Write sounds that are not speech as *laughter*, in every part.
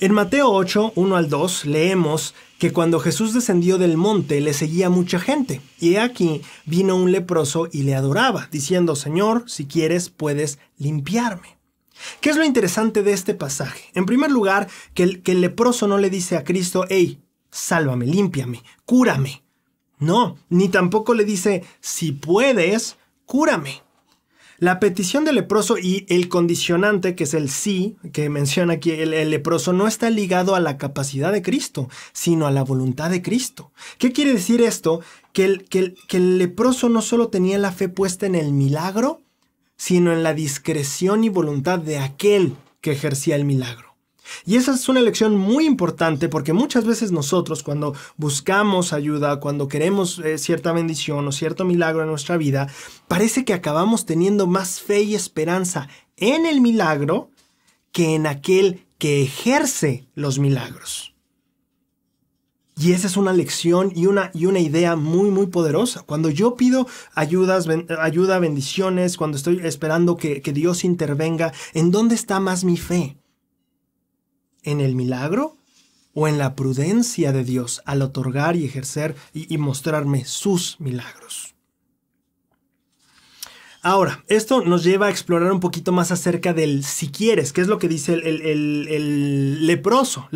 En Mateo 8, 1 al 2, leemos que cuando Jesús descendió del monte le seguía mucha gente, y aquí vino un leproso y le adoraba, diciendo, Señor, si quieres, puedes limpiarme. ¿Qué es lo interesante de este pasaje? En primer lugar, que el, que el leproso no le dice a Cristo, hey, sálvame, límpiame, cúrame. No, ni tampoco le dice, si puedes, cúrame. La petición del leproso y el condicionante, que es el sí, que menciona aquí el, leproso, no está ligado a la capacidad de Cristo, sino a la voluntad de Cristo. ¿Qué quiere decir esto? Que que que el leproso no solo tenía la fe puesta en el milagro, sino en la discreción y voluntad de aquel que ejercía el milagro. Y esa es una lección muy importante porque muchas veces nosotros cuando buscamos ayuda, cuando queremos eh, cierta bendición o cierto milagro en nuestra vida, parece que acabamos teniendo más fe y esperanza en el milagro que en aquel que ejerce los milagros. Y esa es una lección y una, y una idea muy, muy poderosa. Cuando yo pido ayudas, ayuda, bendiciones, cuando estoy esperando que, que Dios intervenga, ¿en dónde está más mi fe? en el milagro o en la prudencia de Dios al otorgar y ejercer y, mostrarme sus milagros. Ahora, esto nos lleva a explorar un poquito más acerca del si quieres, que es lo que dice el, leproso,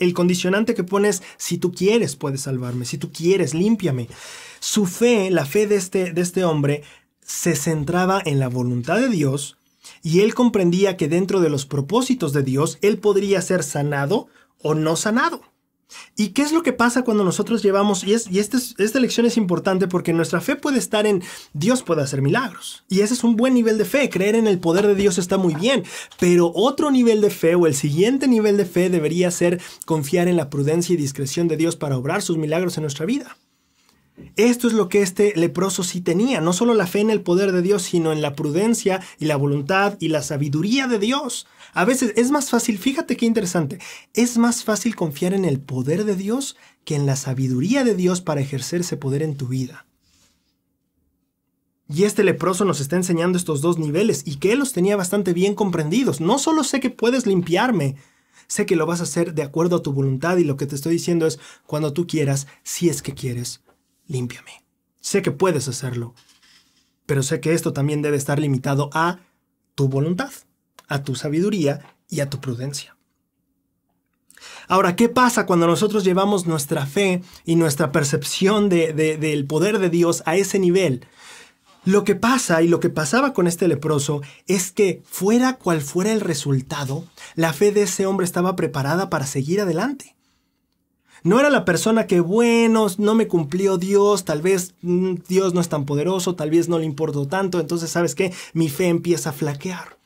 el condicionante que pones, si tú quieres puedes salvarme, si tú quieres límpiame. Su fe, la fe de este, de este hombre, se centraba en la voluntad de Dios y él comprendía que dentro de los propósitos de Dios, él podría ser sanado o no sanado. ¿Y qué es lo que pasa cuando nosotros llevamos, y, este esta lección es importante porque nuestra fe puede estar en Dios puede hacer milagros? Y ese es un buen nivel de fe, creer en el poder de Dios está muy bien, pero otro nivel de fe o el siguiente nivel de fe debería ser confiar en la prudencia y discreción de Dios para obrar sus milagros en nuestra vida. Esto es lo que este leproso sí tenía, no solo la fe en el poder de Dios, sino en la prudencia y la voluntad y la sabiduría de Dios. A veces es más fácil, fíjate qué interesante, es más fácil confiar en el poder de Dios que en la sabiduría de Dios para ejercer ese poder en tu vida. Y este leproso nos está enseñando estos dos niveles y que él los tenía bastante bien comprendidos. No solo sé que puedes limpiarme, sé que lo vas a hacer de acuerdo a tu voluntad y lo que te estoy diciendo es cuando tú quieras, si es que quieres límpiame. Sé que puedes hacerlo, pero sé que esto también debe estar limitado a tu voluntad, a tu sabiduría y a tu prudencia. Ahora, ¿qué pasa cuando nosotros llevamos nuestra fe y nuestra percepción del poder de Dios a ese nivel? Lo que pasa y lo que pasaba con este leproso es que fuera cual fuera el resultado, la fe de ese hombre estaba preparada para seguir adelante. No era la persona que, bueno, no me cumplió Dios, tal vez mm, Dios no es tan poderoso, tal vez no le importó tanto, entonces sabes qué, mi fe empieza a flaquear.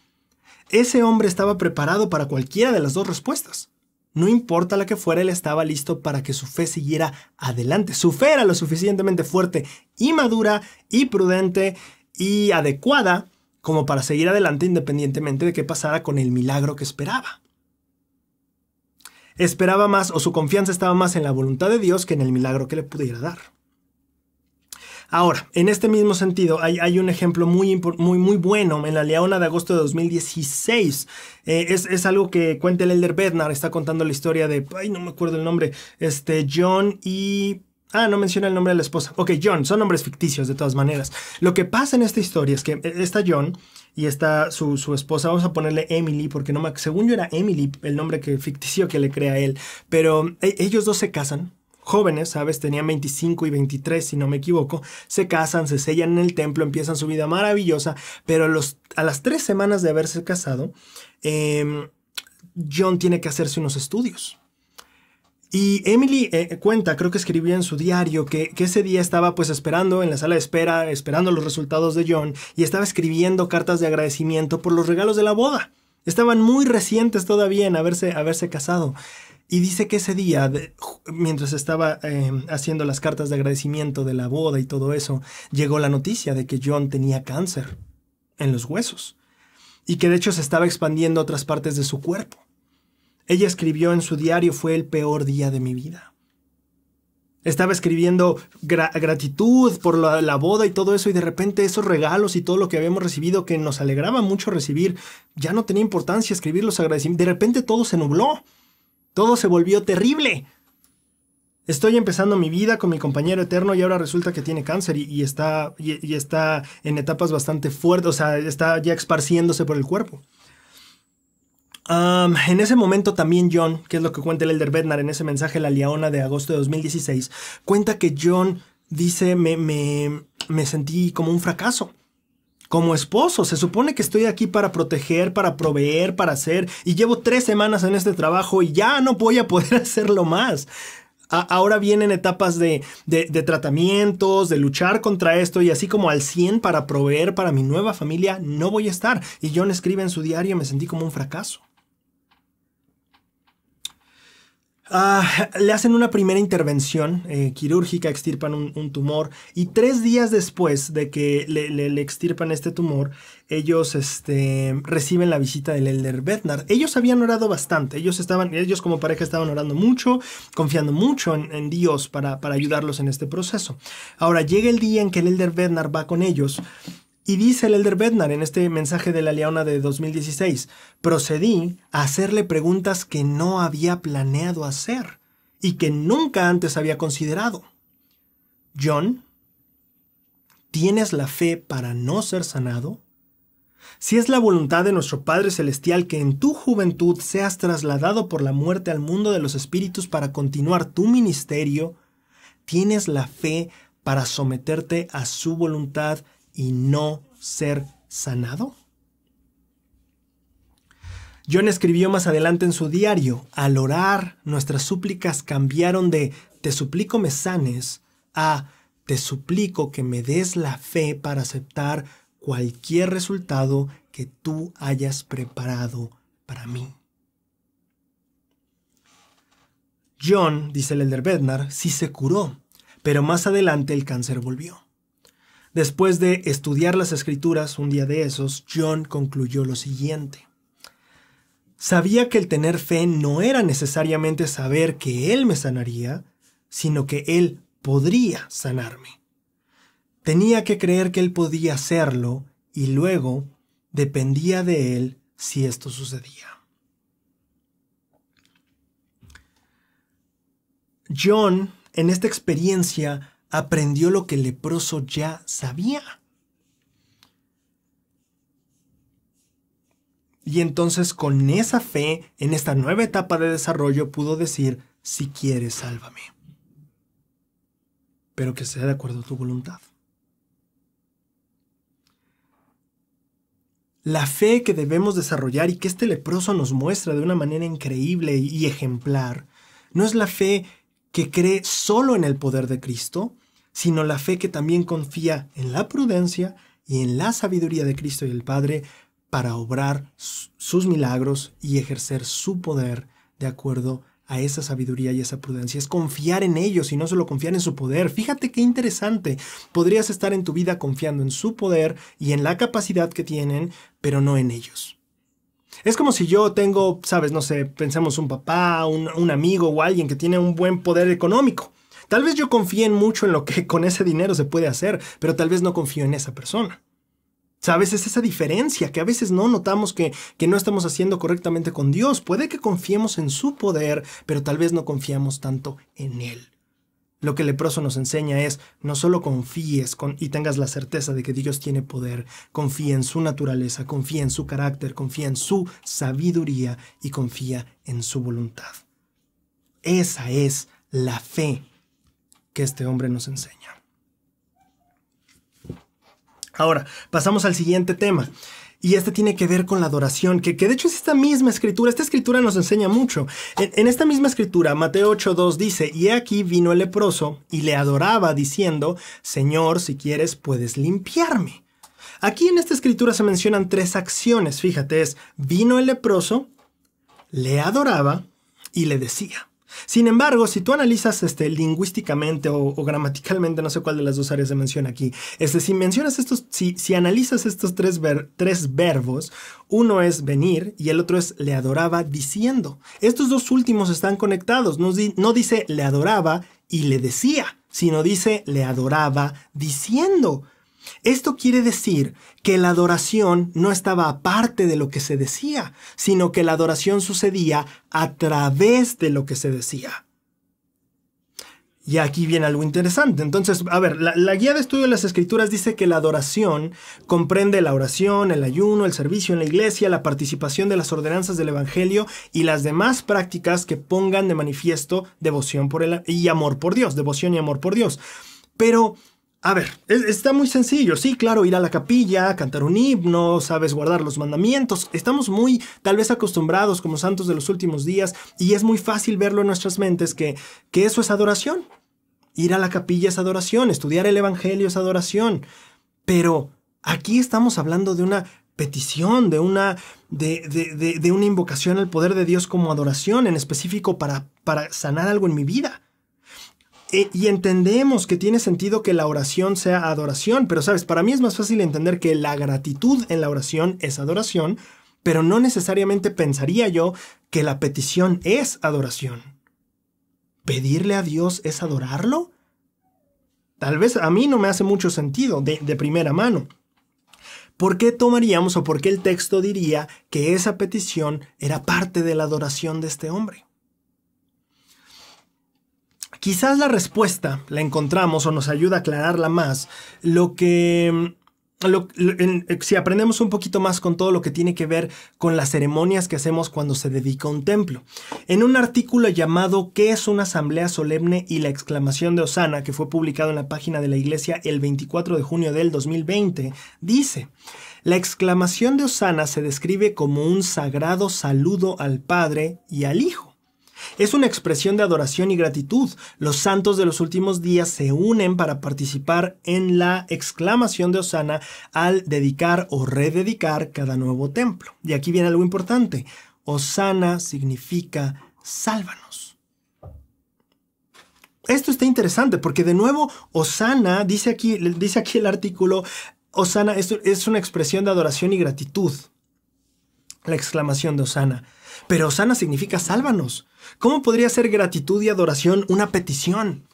Ese hombre estaba preparado para cualquiera de las dos respuestas. No importa la que fuera, él estaba listo para que su fe siguiera adelante. Su fe era lo suficientemente fuerte y madura y prudente y adecuada como para seguir adelante independientemente de qué pasara con el milagro que esperaba esperaba más o su confianza estaba más en la voluntad de Dios que en el milagro que le pudiera dar. Ahora, en este mismo sentido, hay, un ejemplo muy, muy, muy bueno en la Leona de agosto de 2016. Eh, es, es, algo que cuenta el Elder Bednar, está contando la historia de, ay, no me acuerdo el nombre, este, John y... Ah, no menciona el nombre de la esposa. Ok, John, son nombres ficticios de todas maneras. Lo que pasa en esta historia es que e, esta John y está su, esposa, vamos a ponerle Emily, porque no según yo era Emily el nombre que ficticio que le crea él, pero e, ellos dos se casan. Jóvenes, ¿sabes? Tenían 25 y 23, si no me equivoco. Se casan, se sellan en el templo, empiezan su vida maravillosa, pero a las tres semanas de haberse casado, em, John tiene que hacerse unos estudios y Emily eh, cuenta, creo que escribió en su diario, que, ese día estaba pues esperando en la sala de espera, esperando los resultados de John, y estaba escribiendo cartas de agradecimiento por los regalos de la boda. Estaban muy recientes todavía en haberse, casado. Y dice que ese día, mientras estaba em, haciendo las cartas de agradecimiento de la boda y todo eso, llegó la noticia de que John tenía cáncer en los huesos. Y que de hecho se estaba expandiendo otras partes de su cuerpo ella escribió en su diario fue el peor día de mi vida. Estaba escribiendo gratitud por la, boda y todo eso y de repente esos regalos y todo lo que habíamos recibido que nos alegraba mucho recibir, ya no tenía importancia escribir los agradecimientos. De repente todo se nubló, todo se volvió terrible. Estoy empezando mi vida con mi compañero eterno y ahora resulta que tiene cáncer y, está, y, y está en etapas bastante fuertes, o sea, está ya esparciéndose por el cuerpo en ese momento también John, que es lo que cuenta el Elder Bednar en ese mensaje La Liaona de agosto de 2016, cuenta que John dice, me, me, me sentí como un fracaso. Como esposo, se supone que estoy aquí para proteger, para proveer, para hacer, y llevo tres semanas en este trabajo y ya no voy a poder *laughs* hacerlo más. ahora vienen etapas de, de tratamientos, de luchar contra esto y así como al 100 para proveer para mi nueva familia, no voy a estar. Y John escribe en su diario, me sentí como un fracaso. Ah, le hacen una primera intervención eh, quirúrgica, extirpan un, tumor y tres días después de que le, extirpan este tumor, ellos este, reciben la visita del Elder Bednar. Ellos habían orado bastante, ellos, estaban, ellos como pareja estaban orando mucho, confiando mucho en, Dios para, para ayudarlos en este proceso. Ahora llega el día en que el Elder Bednar va con ellos y dice el Elder Bednar en este mensaje de la Leona de 2016, procedí a hacerle preguntas que no había planeado hacer y que nunca antes había considerado. John, ¿tienes la fe para no ser sanado? Si es la voluntad de nuestro Padre Celestial que en tu juventud seas trasladado por la muerte al mundo de los espíritus para continuar tu ministerio, ¿tienes la fe para someterte a su voluntad y no ser sanado? John escribió más adelante en su diario, al orar, nuestras súplicas cambiaron de te suplico me sanes a te suplico que me des la fe para aceptar cualquier resultado que tú hayas preparado para mí. John, dice el elder Bednar, sí se curó, pero más adelante el cáncer volvió. Después de estudiar las escrituras un día de esos, John concluyó lo siguiente. Sabía que el tener fe no era necesariamente saber que Él me sanaría, sino que Él podría sanarme. Tenía que creer que Él podía hacerlo y luego dependía de Él si esto sucedía. John, en esta experiencia, aprendió lo que el leproso ya sabía. Y entonces con esa fe, en esta nueva etapa de desarrollo, pudo decir, si quieres, sálvame. Pero que sea de acuerdo a tu voluntad. La fe que debemos desarrollar y que este leproso nos muestra de una manera increíble y ejemplar, no es la fe que cree solo en el poder de Cristo, sino la fe que también confía en la prudencia y en la sabiduría de Cristo y el Padre para obrar sus milagros y ejercer su poder de acuerdo a esa sabiduría y esa prudencia. Es confiar en ellos y no solo confiar en su poder. Fíjate qué interesante. Podrías estar en tu vida confiando en su poder y en la capacidad que tienen, pero no en ellos. Es como si yo tengo, sabes, no sé, pensemos un papá, un amigo o alguien que tiene un buen poder económico Tal vez yo confíe mucho en lo que *laughs* con ese dinero se puede hacer, pero tal vez no confío en esa persona. ¿Sabes? Es esa diferencia que a veces no notamos que, no estamos haciendo correctamente con Dios. Puede que confiemos en su poder, pero tal vez no confiamos tanto en Él. Lo que leproso nos enseña es, no solo confíes con, y tengas la certeza de que Dios tiene poder, confía en su naturaleza, confía en su carácter, confía en su sabiduría y confía en su voluntad. Esa es la fe que este hombre nos enseña. Ahora, pasamos al siguiente tema. Y este tiene que ver con la adoración, que, que, de hecho es esta misma escritura. Esta escritura nos enseña mucho. En, esta misma escritura, Mateo 8.2 dice, y aquí vino el leproso y le adoraba diciendo, Señor, si quieres, puedes limpiarme. Aquí en esta escritura se mencionan tres acciones. Fíjate, es, vino el leproso, le adoraba y le decía. Sin embargo, si tú analizas este, lingüísticamente o, gramaticalmente, no sé cuál de las dos áreas se menciona aquí, este, si mencionas estos, si, analizas estos tres, verbos, uno es venir y el otro es le adoraba diciendo. Estos dos últimos están conectados, no, no dice le adoraba y le decía, sino dice le adoraba diciendo. Esto quiere decir que la adoración no estaba aparte de lo que se decía, sino que la adoración sucedía a través de lo que se decía. Y aquí viene algo interesante. Entonces, a ver, la, guía de estudio de las escrituras dice que la adoración comprende la oración, el ayuno, el servicio en la iglesia, la participación de las ordenanzas del Evangelio y las demás prácticas que pongan de manifiesto devoción por y amor por Dios, devoción y amor por Dios. Pero a ver, está muy sencillo, sí, claro, ir a la capilla, cantar un himno, sabes, guardar los mandamientos. Estamos muy, tal vez, acostumbrados como santos de los últimos días y es muy fácil verlo en nuestras mentes que, eso es adoración. Ir a la capilla es adoración, estudiar el Evangelio es adoración. Pero aquí estamos hablando de una petición, de una, de, una invocación al poder de Dios como adoración, en específico para, para sanar algo en mi vida. Eh, y entendemos que tiene sentido que la oración sea adoración, pero sabes, para mí es más fácil entender que la gratitud en la oración es adoración, pero no necesariamente pensaría yo que la petición es adoración. ¿Pedirle a Dios es adorarlo? Tal vez a mí no me hace mucho sentido de, de primera mano. ¿Por qué tomaríamos o por qué el texto diría que esa petición era parte de la adoración de este hombre? Quizás la respuesta la encontramos o nos ayuda a aclararla más. Lo que mm, eh, si aprendemos un poquito más con todo lo que tiene que ver con las ceremonias que hacemos cuando se dedica un templo. En un artículo llamado ¿Qué es una asamblea solemne y la exclamación de Osana? que fue publicado en la página de la iglesia el 24 de junio del 2020, dice, la exclamación de Osana se describe como un sagrado saludo al Padre y al Hijo es una expresión de adoración y gratitud. Los santos de los últimos días se unen para participar en la exclamación de Osana al dedicar o rededicar cada nuevo templo. Y aquí viene algo importante. Osana significa sálvanos. Esto está interesante porque de nuevo Osana dice aquí, dice aquí el artículo, Osana es una expresión de adoración y gratitud la exclamación de Osana. Pero Osana significa sálvanos. ¿Cómo podría ser gratitud y adoración una petición?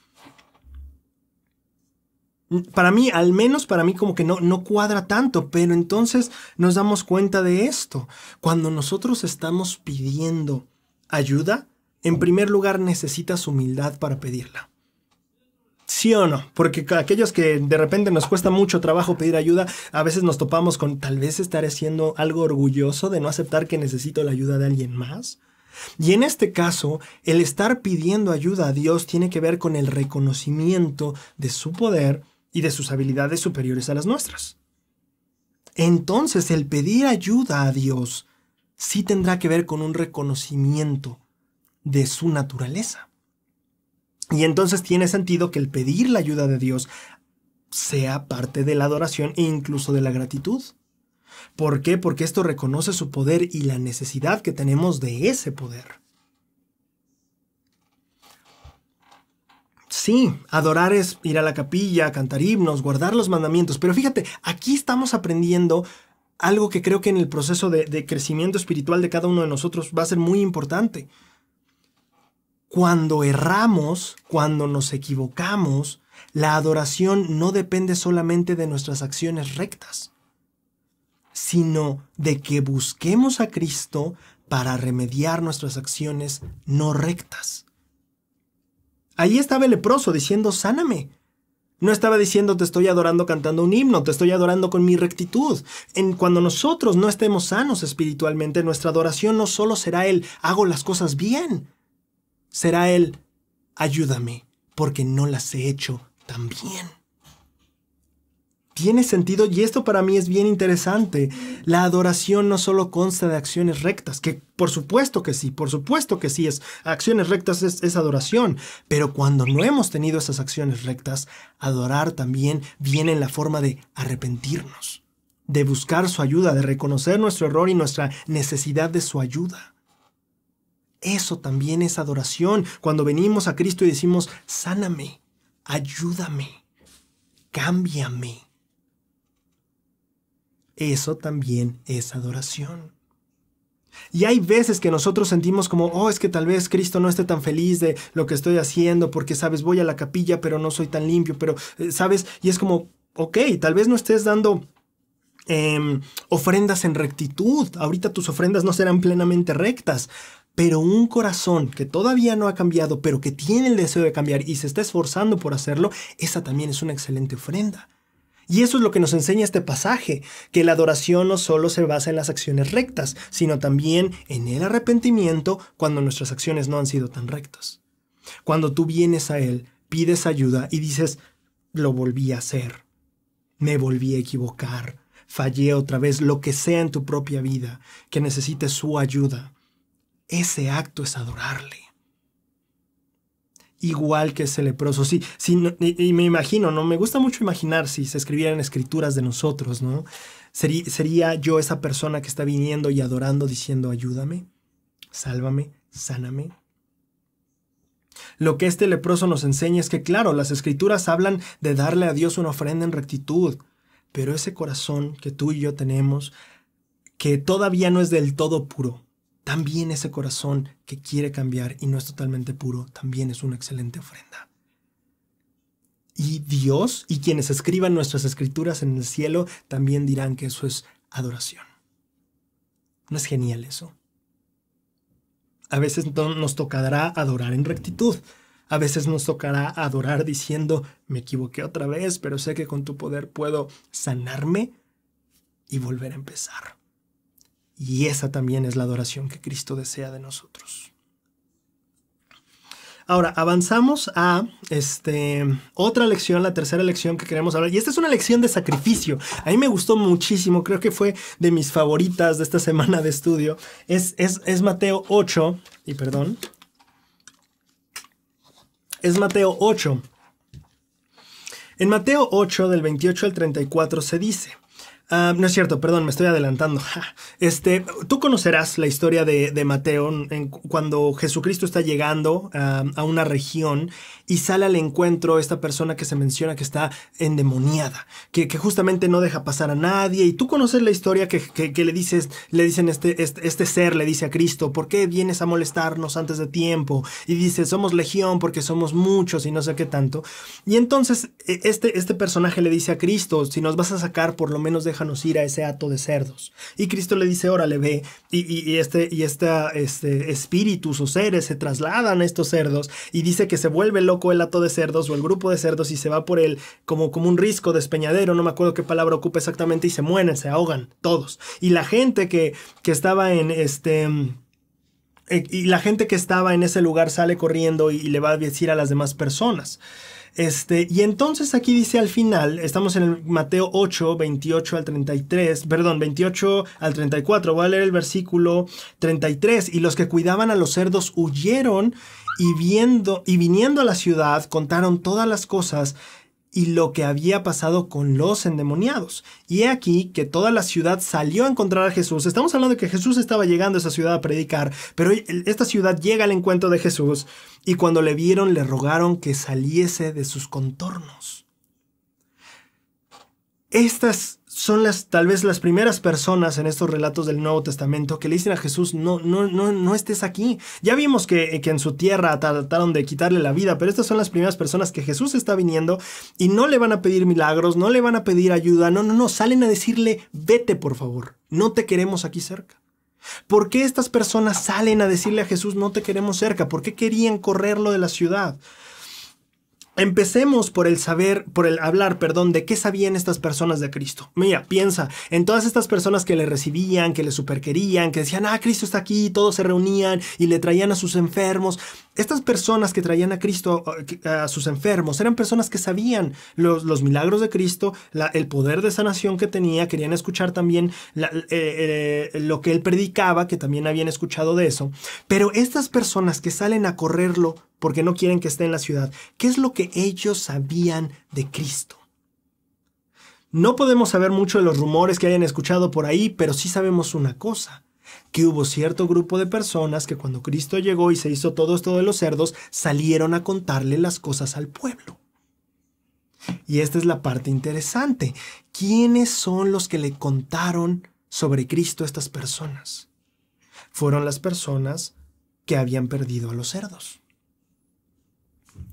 Para mí, al menos para mí como que no, no cuadra tanto, pero entonces nos damos cuenta de esto. Cuando nosotros estamos pidiendo ayuda, en primer lugar necesitas humildad para pedirla. ¿Sí o no? Porque aquellos que de repente nos cuesta mucho trabajo pedir ayuda, a veces nos topamos con tal vez estar siendo algo orgulloso de no aceptar que necesito la ayuda de alguien más. Y en este caso, el estar pidiendo ayuda a Dios tiene que ver con el reconocimiento de su poder y de sus habilidades superiores a las nuestras. Entonces, el pedir ayuda a Dios sí tendrá que ver con un reconocimiento de su naturaleza. Y entonces tiene sentido que el pedir la ayuda de Dios sea parte de la adoración e incluso de la gratitud. ¿Por qué? Porque esto reconoce su poder y la necesidad que tenemos de ese poder. Sí, adorar es ir a la capilla, cantar himnos, guardar los mandamientos, pero fíjate, aquí estamos aprendiendo algo que creo que en el proceso de, de crecimiento espiritual de cada uno de nosotros va a ser muy importante. Cuando erramos, cuando nos equivocamos, la adoración no depende solamente de nuestras acciones rectas sino de que busquemos a Cristo para remediar nuestras acciones no rectas. Ahí estaba el leproso diciendo, sáname. No estaba diciendo te estoy adorando cantando un himno, te estoy adorando con mi rectitud. En cuando nosotros no estemos sanos espiritualmente, nuestra adoración no solo será el hago las cosas bien, será el ayúdame porque no las he hecho tan bien tiene sentido y esto para mí es bien interesante. La adoración no solo consta de acciones rectas, que por supuesto que sí, por supuesto que sí, es acciones rectas es, es, adoración, pero cuando no hemos tenido esas acciones rectas, adorar también viene en la forma de arrepentirnos, de buscar su ayuda, de reconocer nuestro error y nuestra necesidad de su ayuda. Eso también es adoración, cuando venimos a Cristo y decimos, sáname, ayúdame, cámbiame eso también es adoración. Y hay veces que nosotros sentimos como, oh, es que tal vez Cristo no esté tan feliz de lo que estoy haciendo, porque, sabes, voy a la capilla, pero no soy tan limpio, pero, eh, sabes, y es como, ok, tal vez no estés dando em, ofrendas en rectitud, ahorita tus ofrendas no serán plenamente rectas, pero un corazón que todavía no ha cambiado, pero que tiene el deseo de cambiar y se está esforzando por hacerlo, esa también es una excelente ofrenda. Y eso es lo que nos enseña este pasaje, que la adoración no solo se basa en las acciones rectas, sino también en el arrepentimiento cuando nuestras acciones no han sido tan rectas. Cuando tú vienes a Él, pides ayuda y dices, lo volví a hacer, me volví a equivocar, fallé otra vez, lo que sea en tu propia vida, que necesites su ayuda. Ese acto es adorarle igual que ese leproso. Sí, sí y, me imagino, ¿no? Me gusta mucho imaginar si se escribieran escrituras de nosotros, ¿no? sería yo esa persona que está viniendo y adorando diciendo, ayúdame, sálvame, sáname. Lo que este leproso nos enseña es que, claro, las escrituras hablan de darle a Dios una ofrenda en rectitud, pero ese corazón que tú y yo tenemos, que todavía no es del todo puro, también ese corazón que quiere cambiar y no es totalmente puro, también es una excelente ofrenda. Y Dios y quienes escriban nuestras escrituras en el cielo también dirán que eso es adoración. ¿No es genial eso? A veces nos tocará adorar en rectitud. A veces nos tocará adorar diciendo, me equivoqué otra vez, pero sé que con tu poder puedo sanarme y volver a empezar. Y esa también es la adoración que Cristo desea de nosotros. Ahora, avanzamos a este, otra lección, la tercera lección que queremos hablar. Y esta es una lección de sacrificio. A mí me gustó muchísimo, creo que fue de mis favoritas de esta semana de estudio. Es, es, es Mateo 8, y perdón. Es Mateo 8. En Mateo 8, del 28 al 34, se dice, Ah, no es cierto, perdón, me estoy adelantando. *laughs* Este, tú conocerás la historia de, de Mateo en, cuando Jesucristo está llegando a una región y sale al encuentro esta persona que se menciona que está endemoniada, que, que justamente no deja pasar a nadie. Y tú conoces la historia que, que, le dices, le dicen este, este, este, ser, le dice a Cristo, ¿por qué vienes a molestarnos antes de tiempo? Y dice, somos legión porque somos muchos y no sé qué tanto. Y entonces e, este, este personaje le dice a Cristo, si nos vas a sacar, por lo menos de ir a ese de cerdos. Y Cristo le dice, órale, ve, y, este, y esta, este, este espíritus o seres se trasladan a estos cerdos y dice que se vuelve loco el hato de cerdos o el grupo de cerdos y se va por él como, como un risco despeñadero, no me acuerdo qué palabra ocupa exactamente, y se mueren, se ahogan todos. Y la gente que, que estaba en este eh, y la gente que estaba en ese lugar sale corriendo y, le va a decir a las demás personas. Este, y entonces aquí dice al final, estamos en el Mateo 8, 28 al 33, perdón, 28 al 34, voy a leer el versículo 33, y los que cuidaban a los cerdos huyeron y viendo y viniendo a la ciudad contaron todas las cosas y lo que había pasado con los endemoniados. Y he aquí que toda la ciudad salió a encontrar a Jesús. Estamos hablando de que Jesús estaba llegando a esa ciudad a predicar, pero esta ciudad llega al encuentro de Jesús y cuando le vieron le rogaron que saliese de sus contornos. Estas son las tal vez las primeras personas en estos relatos del Nuevo Testamento que le dicen a Jesús, no, no, no, no estés aquí. Ya vimos que, que en su tierra trataron de quitarle la vida, pero estas son las primeras personas que Jesús está viniendo y no le van a pedir milagros, no le van a pedir ayuda, no, no, no, salen a decirle, vete por favor, no te queremos aquí cerca. ¿Por qué estas personas salen a decirle a Jesús no te queremos cerca? ¿Por qué querían correrlo de la ciudad? Empecemos por el saber, por el hablar, perdón, de qué sabían estas personas de Cristo. Mira, piensa en todas estas personas que le recibían, que le superquerían, que decían, ah, Cristo está aquí, todos se reunían y le traían a sus enfermos. Estas personas que traían a Cristo, a sus enfermos, eran personas que sabían los, los milagros de Cristo, el poder de sanación que tenía, querían escuchar también eh, eh, lo que él predicaba, que también habían escuchado de eso. Pero estas personas que salen a correrlo porque no quieren que esté en la ciudad, ¿qué es lo que ellos sabían de Cristo. No podemos saber mucho de los rumores que hayan escuchado por ahí, pero sí sabemos una cosa, que hubo cierto grupo de personas que cuando Cristo llegó y se hizo todo esto de los cerdos, salieron a contarle las cosas al pueblo. Y esta es la parte interesante. ¿Quiénes son los que le contaron sobre Cristo a estas personas? Fueron las personas que habían perdido a los cerdos.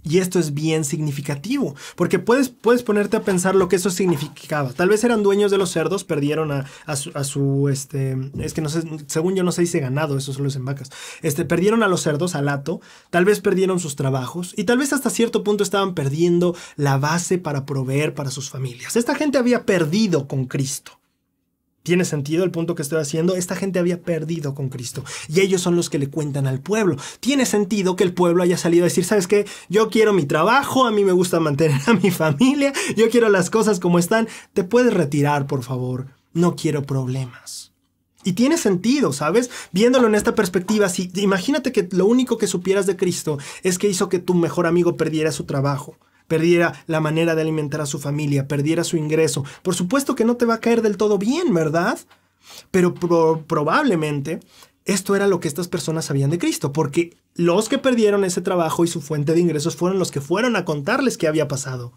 Y esto es bien significativo, porque puedes, puedes ponerte a pensar lo que eso significaba. Tal vez eran dueños de los cerdos, perdieron a, su, este, es que no sé, según yo no se dice ganado, eso solo es en vacas. Este, perdieron a los cerdos, al lato, tal vez perdieron sus trabajos y tal vez hasta cierto punto estaban perdiendo la base para proveer para sus familias. Esta gente había perdido con Cristo. ¿Tiene sentido el punto que estoy haciendo? Esta gente había perdido con Cristo y ellos son los que le cuentan al pueblo. ¿Tiene sentido que el pueblo haya salido a decir, sabes qué, yo quiero mi trabajo, a mí me gusta mantener a mi familia, yo quiero las cosas como están, te puedes retirar, por favor, no quiero problemas? Y tiene sentido, ¿sabes? Viéndolo en esta perspectiva, si imagínate que lo único que supieras de Cristo es que hizo que tu mejor amigo perdiera su trabajo perdiera la manera de alimentar a su familia, perdiera su ingreso. Por supuesto que no te va a caer del todo bien, ¿verdad? Pero probablemente esto era lo que estas personas sabían de Cristo, porque los que perdieron ese trabajo y su fuente de ingresos fueron los que fueron a contarles qué había pasado.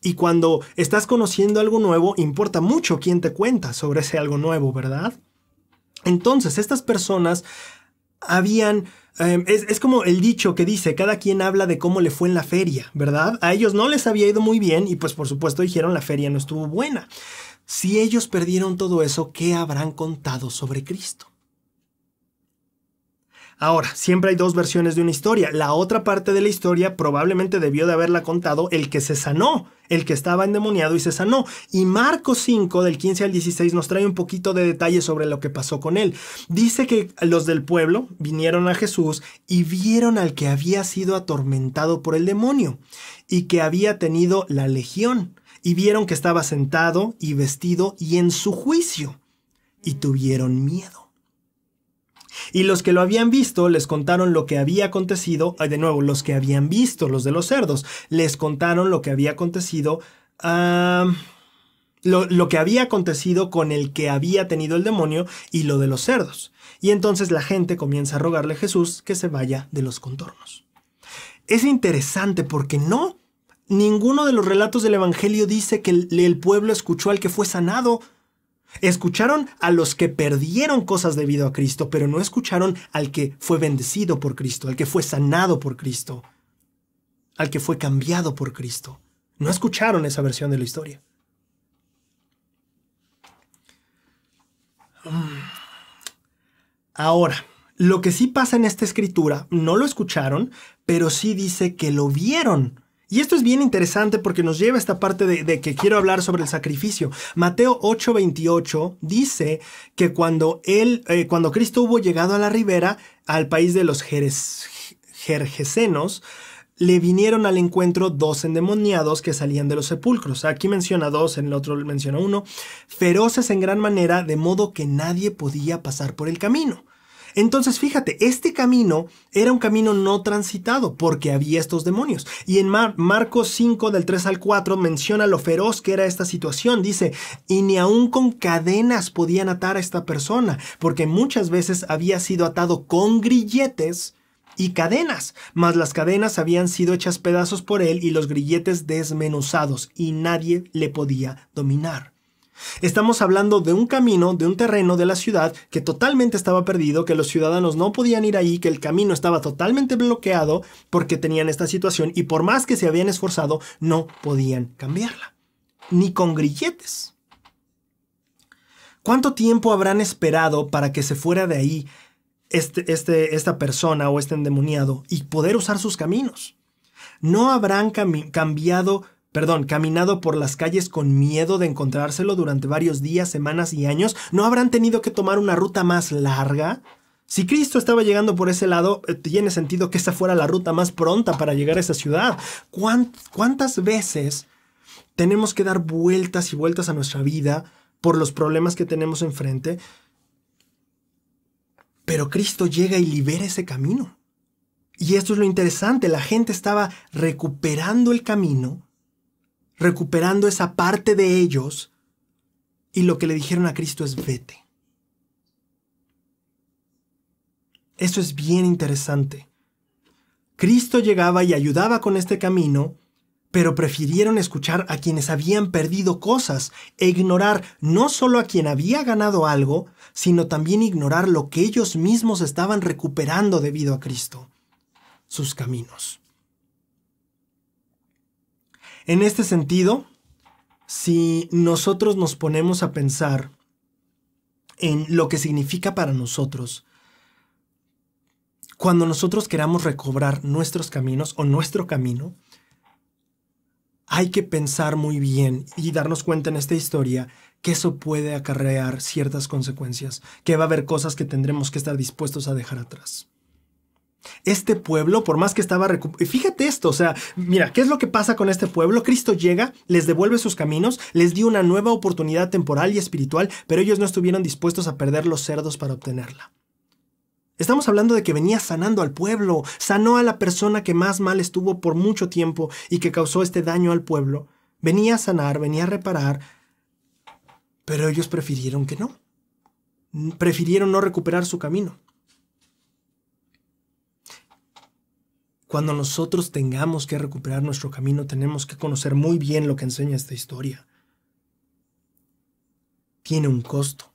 Y cuando estás conociendo algo nuevo, importa mucho quién te cuenta sobre ese algo nuevo, ¿verdad? Entonces, estas personas habían Em, es, es, como el dicho que dice, cada quien habla de cómo le fue en la feria, ¿verdad? A ellos no les había ido muy bien y pues por supuesto dijeron la feria no estuvo buena. Si ellos perdieron todo eso, ¿qué habrán contado sobre Cristo? Ahora, siempre hay dos versiones de una historia. La otra parte de la historia probablemente debió de haberla contado el que se sanó, el que estaba endemoniado y se sanó. Y Marcos 5, del 15 al 16, nos trae un poquito de detalle sobre lo que pasó con él. Dice que los del pueblo vinieron a Jesús y vieron al que había sido atormentado por el demonio y que había tenido la legión. Y vieron que estaba sentado y vestido y en su juicio. Y tuvieron miedo. Y los que lo habían visto les contaron lo que había acontecido, de nuevo, los que habían visto, los de los cerdos, les contaron lo que había acontecido lo, que había acontecido con el que había tenido el demonio y lo de los cerdos. Y entonces la gente comienza a rogarle a Jesús que se vaya de los contornos. Es interesante porque no, ninguno de los relatos del Evangelio dice que el pueblo escuchó al que fue sanado. Escucharon a los que perdieron cosas debido a Cristo, pero no escucharon al que fue bendecido por Cristo, al que fue sanado por Cristo, al que fue cambiado por Cristo. No escucharon esa versión de la historia. Mm. Ahora, lo que sí pasa en esta escritura, no lo escucharon, pero sí dice que lo vieron y esto es bien interesante porque nos lleva a esta parte de, que quiero hablar sobre el sacrificio. Mateo 8:28 dice que cuando él, eh, cuando Cristo hubo llegado a la ribera, al país de los Jerez, jerjesenos, le vinieron al encuentro dos endemoniados que salían de los sepulcros. Aquí menciona dos, en el otro menciona uno, feroces en gran manera, de modo que nadie podía pasar por el camino. Entonces, fíjate, este camino era un camino no transitado porque había estos demonios. Y en Marcos 5 del 3 al 4 menciona lo feroz que era esta situación. Dice, y ni aun con cadenas podían atar a esta persona, porque muchas veces había sido atado con grilletes y cadenas, mas las cadenas habían sido hechas pedazos por él y los grilletes desmenuzados, y nadie le podía dominar. Estamos hablando de un camino, de un terreno de la ciudad que totalmente estaba perdido, que los ciudadanos no podían ir ahí, que el camino estaba totalmente bloqueado porque tenían esta situación y por más que se habían esforzado, no podían cambiarla. Ni con grilletes. ¿Cuánto tiempo habrán esperado para que se fuera de ahí este, este, esta persona o este endemoniado y poder usar sus caminos? No habrán cambiado perdón, caminado por las calles con miedo de encontrárselo durante varios días, semanas y años, ¿no habrán tenido que tomar una ruta más larga? Si Cristo estaba llegando por ese lado, eh, tiene sentido que esa fuera la ruta más pronta para llegar a esa ciudad. ¿Cuántas veces tenemos que dar vueltas y vueltas a nuestra vida por los problemas que tenemos enfrente? Pero Cristo llega y libera ese camino. Y esto es lo interesante, la gente estaba recuperando el camino recuperando esa parte de ellos y lo que le dijeron a Cristo es vete. Eso es bien interesante. Cristo llegaba y ayudaba con este camino, pero prefirieron escuchar a quienes habían perdido cosas e ignorar no solo a quien había ganado algo, sino también ignorar lo que ellos mismos estaban recuperando debido a Cristo, sus caminos. En este sentido, si nosotros nos ponemos a pensar en lo que significa para nosotros, cuando nosotros queramos recobrar nuestros caminos o nuestro camino, hay que pensar muy bien y darnos cuenta en esta historia que eso puede acarrear ciertas consecuencias, que va a haber cosas que tendremos que estar dispuestos a dejar atrás. Este pueblo, por más que estaba Fíjate esto, o sea, mira, ¿qué es lo que pasa con este pueblo? Cristo llega, les devuelve sus caminos, les dio una nueva oportunidad temporal y espiritual, pero ellos no estuvieron dispuestos a perder los cerdos para obtenerla. Estamos hablando de que venía sanando al pueblo, sanó a la persona que más mal estuvo por mucho tiempo y que causó este daño al pueblo. Venía a sanar, venía a reparar, pero ellos prefirieron que no. Prefirieron no recuperar su camino. Cuando nosotros tengamos que recuperar nuestro camino, tenemos que conocer muy bien lo que enseña esta historia. Tiene un costo.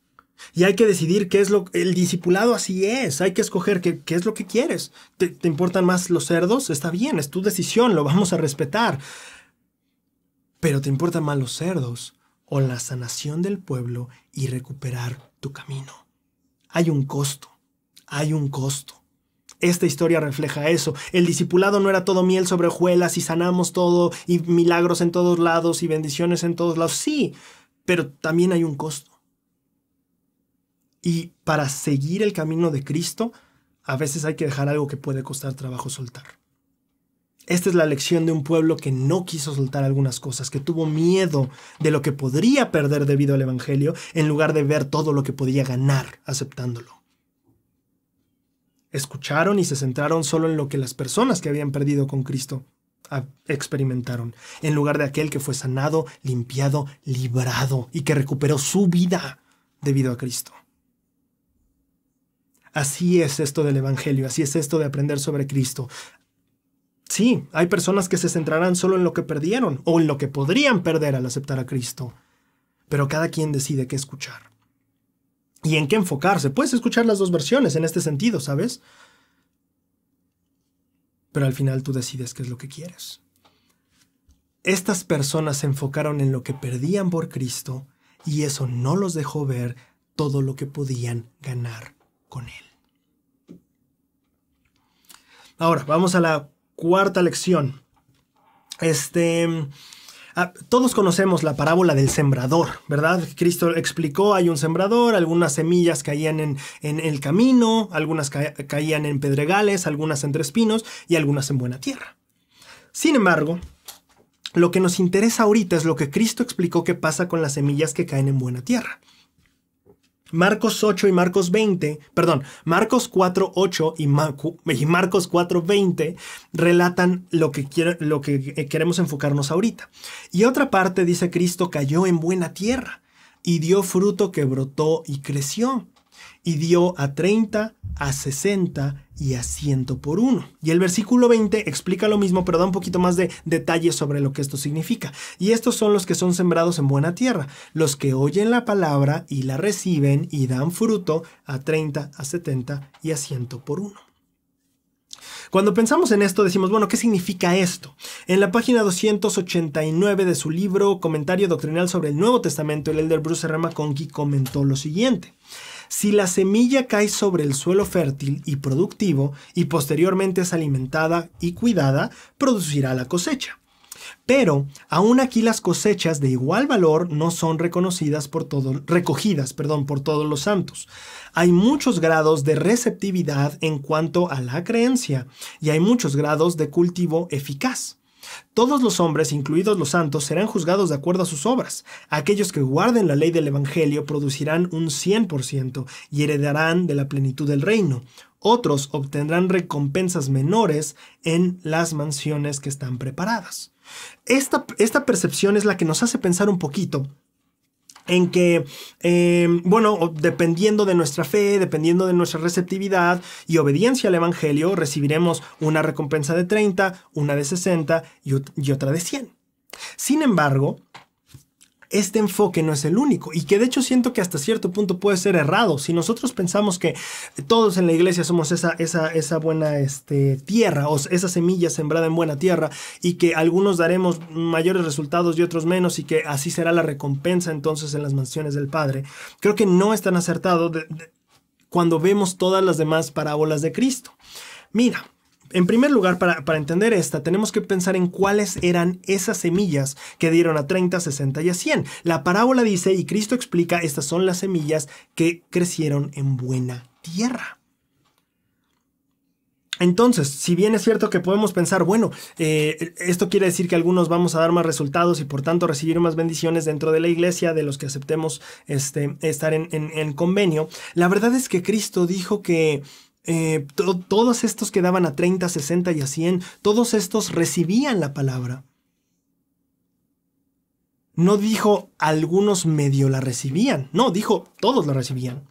Y hay que decidir qué es lo el discipulado así es, hay que escoger qué, qué es lo que quieres. ¿Te, ¿Te, importan más los cerdos? Está bien, es tu decisión, lo vamos a respetar. Pero te importan más los cerdos o la sanación del pueblo y recuperar tu camino. Hay un costo, hay un costo. Esta historia refleja eso. El discipulado no era todo miel sobre hojuelas y sanamos todo y milagros en todos lados y bendiciones en todos lados. Sí, pero también hay un costo. Y para seguir el camino de Cristo, a veces hay que dejar algo que puede costar trabajo soltar. Esta es la lección de un pueblo que no quiso soltar algunas cosas, que tuvo miedo de lo que podría perder debido al Evangelio, en lugar de ver todo lo que podía ganar aceptándolo escucharon y se centraron solo en lo que las personas que habían perdido con Cristo ah, experimentaron, en lugar de aquel que fue sanado, limpiado, librado y que recuperó su vida debido a Cristo. Así es esto del Evangelio, así es esto de aprender sobre Cristo. Sí, hay personas que se centrarán solo en lo que perdieron o en lo que podrían perder al aceptar a Cristo, pero cada quien decide qué escuchar y en qué enfocarse. Puedes escuchar las dos versiones en este sentido, ¿sabes? Pero al final tú decides qué es lo que quieres. Estas personas se enfocaron en lo que perdían por Cristo y eso no los dejó ver todo lo que podían ganar con él. Ahora, vamos a la cuarta lección. Este, Ah, todos conocemos la parábola del sembrador, ¿verdad? Cristo explicó, hay un sembrador, algunas semillas caían en, el camino, algunas caían en pedregales, algunas entre espinos y algunas en buena tierra. Sin embargo, lo que nos interesa ahorita es lo que Cristo explicó que pasa con las semillas que caen en buena tierra. Marcos 8 y Marcos 20, perdón, Marcos 4, 8 y, y Marcos 4, 20 relatan lo que, quiere, lo que eh, queremos enfocarnos ahorita. Y otra parte dice Cristo cayó en buena tierra y dio fruto que brotó y creció y dio a 30, a 60 y a 100 por uno. Y el versículo 20 explica lo mismo, pero da un poquito más de detalle sobre lo que esto significa. Y estos son los que son sembrados en buena tierra, los que oyen la palabra y la reciben y dan fruto a 30, a 70 y a 100 por uno. Cuando pensamos en esto decimos, bueno, ¿qué significa esto? En la página 289 de su libro Comentario Doctrinal sobre el Nuevo Testamento, el elder Bruce R. McConkie comentó lo siguiente. Si la semilla cae sobre el suelo fértil y productivo y posteriormente es alimentada y cuidada, producirá la cosecha. Pero aún aquí las cosechas de igual valor no son reconocidas por recogidas perdón, por todos los santos. Hay muchos grados de receptividad en cuanto a la creencia y hay muchos grados de cultivo eficaz. Todos los hombres, incluidos los santos, serán juzgados de acuerdo a sus obras. Aquellos que guarden la ley del Evangelio producirán un 100% y heredarán de la plenitud del reino. Otros obtendrán recompensas menores en las mansiones que están preparadas. Esta, esta percepción es la que nos hace pensar un poquito en que, eh, bueno, dependiendo de nuestra fe, dependiendo de nuestra receptividad y obediencia al Evangelio, recibiremos una recompensa de 30, una de 60 y, y otra de 100. Sin embargo, este enfoque no es el único y que de hecho siento que hasta cierto punto puede ser errado. Si nosotros pensamos que todos en la iglesia somos esa, esa, esa buena este, tierra o esa semilla sembrada en buena tierra y que algunos daremos mayores resultados y otros menos y que así será la recompensa entonces en las mansiones del Padre, creo que no es tan acertado cuando vemos todas las demás parábolas de Cristo. Mira, en primer lugar, para, entender esta, tenemos que pensar en cuáles eran esas semillas que dieron a 30, 60 y a 100. La parábola dice, y Cristo explica, estas son las semillas que crecieron en buena tierra. Entonces, si bien es cierto que podemos pensar, bueno, eh, esto quiere decir que algunos vamos a dar más resultados y por tanto recibir más bendiciones dentro de la iglesia de los que aceptemos este, estar en convenio, la verdad es que Cristo dijo que eh, todos estos que daban a 30, 60 y a 100, todos estos recibían la palabra. No dijo algunos medio la recibían, no, dijo todos la recibían.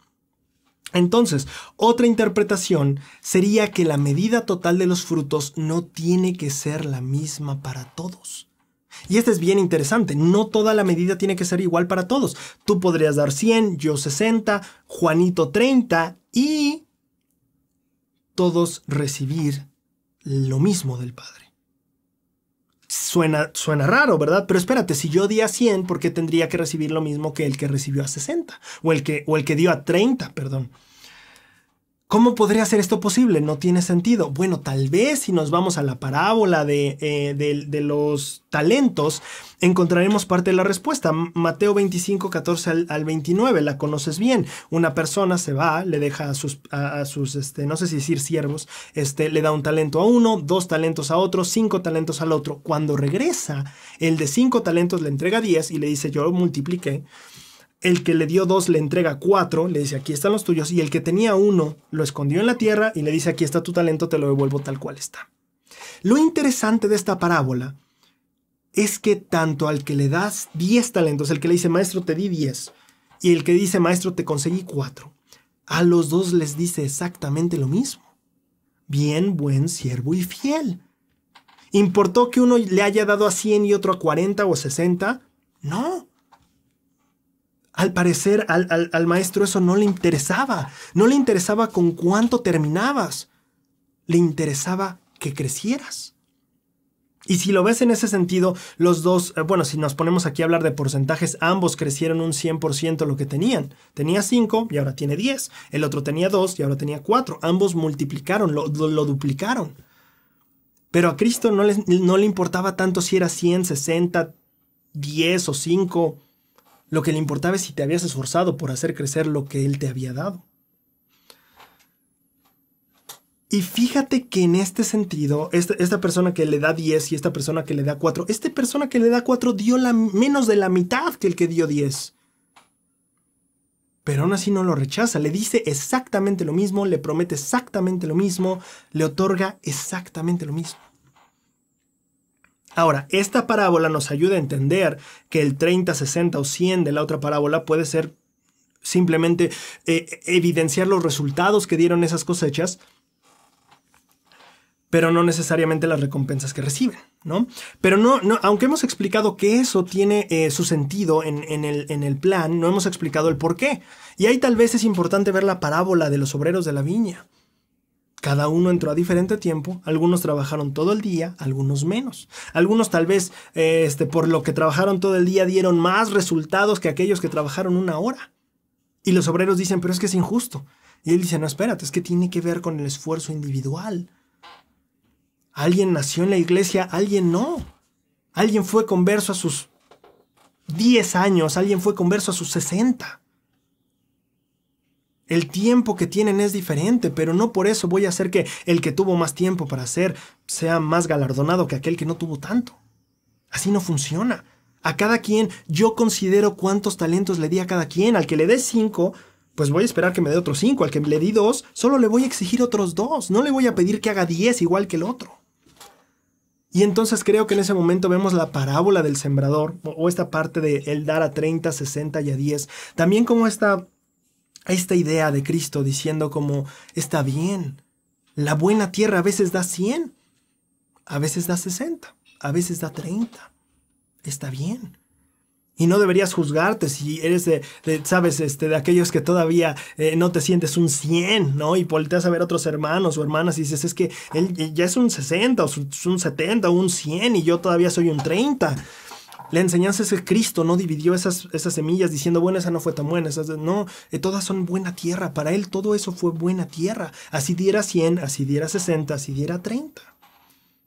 Entonces, otra interpretación sería que la medida total de los frutos no tiene que ser la misma para todos. Y esto es bien interesante, no toda la medida tiene que ser igual para todos. Tú podrías dar 100, yo 60, Juanito 30 y todos recibir lo mismo del Padre. Suena, suena raro, ¿verdad? Pero espérate, si yo di a 100, ¿por qué tendría que recibir lo mismo que el que recibió a 60? O el que, o el que dio a 30, perdón. ¿Cómo podría ser esto posible? No tiene sentido. Bueno, tal vez si nos vamos a la parábola de, eh, los talentos, encontraremos parte de la respuesta. Mateo 25, 14 al, 29, la conoces bien. Una persona se va, le deja a sus, sus este, no sé si decir siervos, este, le da un talento a uno, dos talentos a otro, cinco talentos al otro. Cuando regresa, el de cinco talentos le entrega diez y le dice, yo lo multipliqué el que le dio dos le entrega cuatro, le dice aquí están los tuyos, y el que tenía uno lo escondió en la tierra y le dice aquí está tu talento, te lo devuelvo tal cual está. Lo interesante de esta parábola es que tanto al que le das 10 talentos, el que le dice maestro te di 10, y el que dice maestro te conseguí cuatro, a los dos les dice exactamente lo mismo. Bien, buen siervo y fiel. ¿Importó que uno le haya dado a 100 y otro a 40 o 60? No, al parecer al, maestro eso no le interesaba. No le interesaba con cuánto terminabas. Le interesaba que crecieras. Y si lo ves en ese sentido, los dos, eh, bueno, si nos ponemos aquí a hablar de porcentajes, ambos crecieron un 100% lo que tenían. Tenía 5 y ahora tiene 10. El otro tenía 2 y ahora tenía 4. Ambos multiplicaron, lo, duplicaron. Pero a Cristo no, no le importaba tanto si era 100, 60, 10 o 5. Lo que le importaba es si te habías esforzado por hacer crecer lo que él te había dado. Y fíjate que en este sentido, este, esta, persona que le da 10 y esta persona que le da 4, esta persona que le da 4 dio la, menos de la mitad que el que dio 10. Pero aún así no lo rechaza, le dice exactamente lo mismo, le promete exactamente lo mismo, le otorga exactamente lo mismo. Ahora, esta parábola nos ayuda a entender que el 30, 60 o 100 de la otra parábola puede ser simplemente eh, evidenciar los resultados que dieron esas cosechas, pero no necesariamente las recompensas que reciben, ¿no? Pero no, aunque hemos explicado que eso tiene eh, su sentido el, en, el, plan, no hemos explicado el por qué. Y ahí tal vez es importante ver la parábola de los obreros de la viña. Cada uno entró a diferente tiempo, algunos trabajaron todo el día, algunos menos. Algunos tal vez eh, este, por lo que trabajaron todo el día dieron más resultados que aquellos que trabajaron una hora. Y los obreros dicen, pero es que es injusto. Y él dice, no, espérate, es que tiene que ver con el esfuerzo individual. Alguien nació en la iglesia, alguien no. Alguien fue converso a sus 10 años, alguien fue converso a sus 60. El tiempo que tienen es diferente, pero no por eso voy a hacer que el que tuvo más tiempo para hacer sea más galardonado que aquel que no tuvo tanto. Así no funciona. A cada quien yo considero cuántos talentos le di a cada quien. Al que le dé cinco, pues voy a esperar que me dé otros cinco. Al que le di dos, solo le voy a exigir otros dos. No le voy a pedir que haga diez igual que el otro. Y entonces creo que en ese momento vemos la parábola del sembrador o esta parte de el dar a 30, 60 y a 10. También como esta a esta idea de Cristo diciendo como, está bien, la buena tierra a veces da 100, a veces da 60, a veces da 30, está bien. Y no deberías juzgarte si eres de, sabes, este, de aquellos que todavía eh, no te sientes un 100, ¿no? Y volteas a ver otros hermanos o hermanas y dices, es que él ya es un 60 o un 70 o un 100 y yo todavía soy un 30. La enseñanza es que Cristo no dividió esas, semillas diciendo, bueno, esa no fue tan buena, esas no, eh, todas son buena tierra. Para él todo eso fue buena tierra. Así diera 100, así diera 60, así diera 30.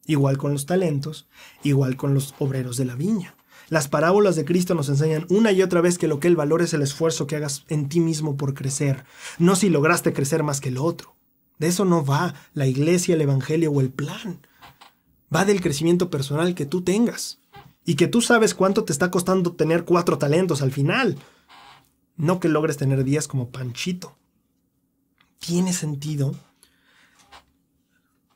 Igual con los talentos, igual con los obreros de la viña. Las parábolas de Cristo nos enseñan una y otra vez que lo que Él valora es el esfuerzo que hagas en ti mismo por crecer, no si lograste crecer más que el otro. De eso no va la iglesia, el evangelio o el plan. Va del crecimiento personal que tú tengas y que tú sabes cuánto te está costando tener cuatro talentos al final. No que logres tener días como Panchito. Tiene sentido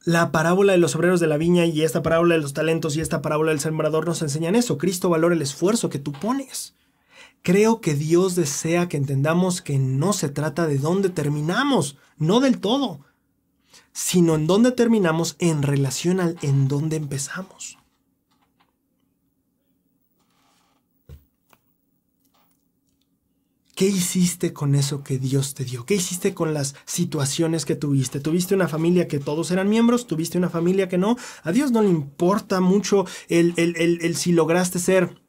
la parábola de los obreros de la viña y esta parábola de los talentos y esta parábola del sembrador nos enseñan eso. Cristo valora el esfuerzo que tú pones. Creo que Dios desea que entendamos que no se trata de dónde terminamos, no del todo, sino en dónde terminamos en relación al en dónde empezamos. ¿Qué hiciste con eso que Dios te dio? ¿Qué hiciste con las situaciones que tuviste? ¿Tuviste una familia que todos eran miembros? ¿Tuviste una familia que no? A Dios no le importa mucho el, si lograste ser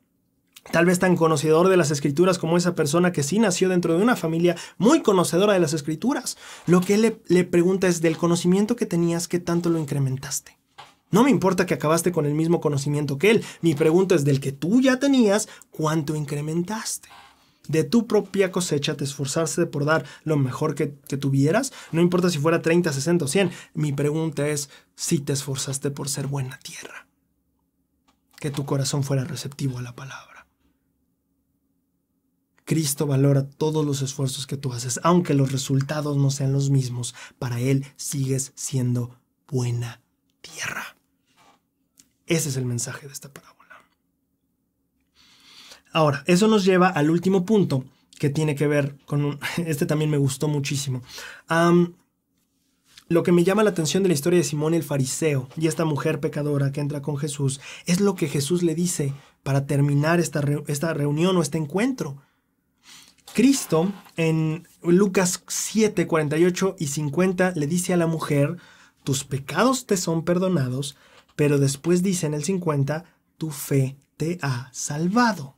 tal vez tan conocedor de las escrituras como esa persona que sí nació dentro de una familia muy conocedora de las escrituras. Lo que él le pregunta es del conocimiento que tenías, ¿qué tanto lo incrementaste? No me importa que acabaste con el mismo conocimiento que él. Mi pregunta es del que tú ya tenías, ¿cuánto incrementaste? de tu propia cosecha, te esforzaste por dar lo mejor que, tuvieras, no importa si fuera 30, 60 o 100. Mi pregunta es si te esforzaste por ser buena tierra, que tu corazón fuera receptivo a la palabra. Cristo valora todos los esfuerzos que tú haces, aunque los resultados no sean los mismos, para Él sigues siendo buena tierra. Ese es el mensaje de esta palabra. Ahora, eso nos lleva al último punto que tiene que ver con... *laughs* este también me gustó muchísimo. lo que me llama la atención de la historia de Simón el Fariseo y esta mujer pecadora que entra con Jesús es lo que Jesús le dice para terminar esta, esta reunión o este encuentro. Cristo en Lucas 7, 48 y 50 le dice a la mujer, tus pecados te son perdonados, pero después dice en el 50, tu fe te ha salvado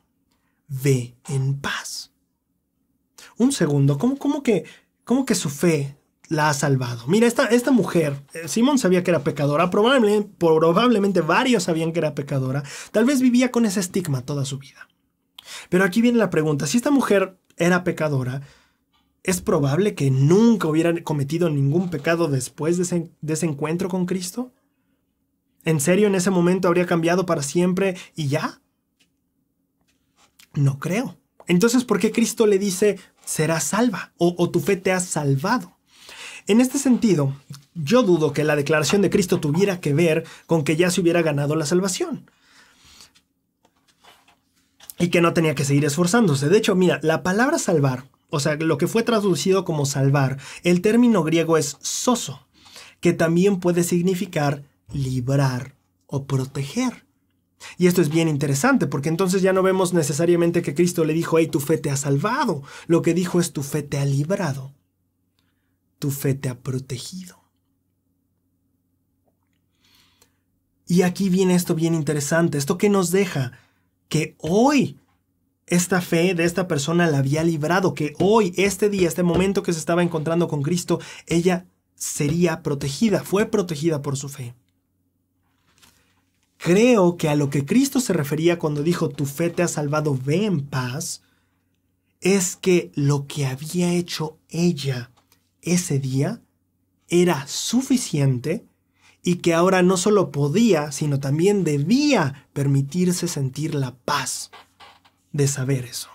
ve en paz. Un segundo, ¿cómo, cómo que, cómo que su fe la ha salvado? Mira, esta, esta mujer, eh, Simón sabía que era pecadora, probablemente, probablemente varios sabían que era pecadora, tal vez vivía con ese estigma toda su vida. Pero aquí viene la pregunta, si esta mujer era pecadora, es probable que nunca hubiera cometido ningún pecado después de ese encuentro con Cristo. ¿En serio en ese momento habría cambiado para siempre y ya? no creo. Entonces, ¿por qué Cristo le dice, serás salva o, o tu fe te ha salvado? En este sentido, yo dudo que la declaración de Cristo tuviera que ver con que ya se hubiera ganado la salvación y que no tenía que seguir esforzándose. De hecho, mira, la palabra salvar, o sea, lo que fue traducido como salvar, el término griego es soso, que también puede significar librar o proteger. Y esto es bien interesante, porque entonces ya no vemos necesariamente que Cristo le dijo, hey, tu fe te ha salvado. Lo que dijo es, tu fe te ha librado. Tu fe te ha protegido. Y aquí viene esto bien interesante, esto que nos deja que hoy esta fe de esta persona la había librado, que hoy, este día, este momento que se estaba encontrando con Cristo, ella sería protegida, fue protegida por su fe. Creo que a lo que Cristo se refería cuando dijo, tu fe te ha salvado, ve en paz, es que lo que había hecho ella ese día era suficiente y que ahora no solo podía, sino también debía permitirse sentir la paz de saber eso.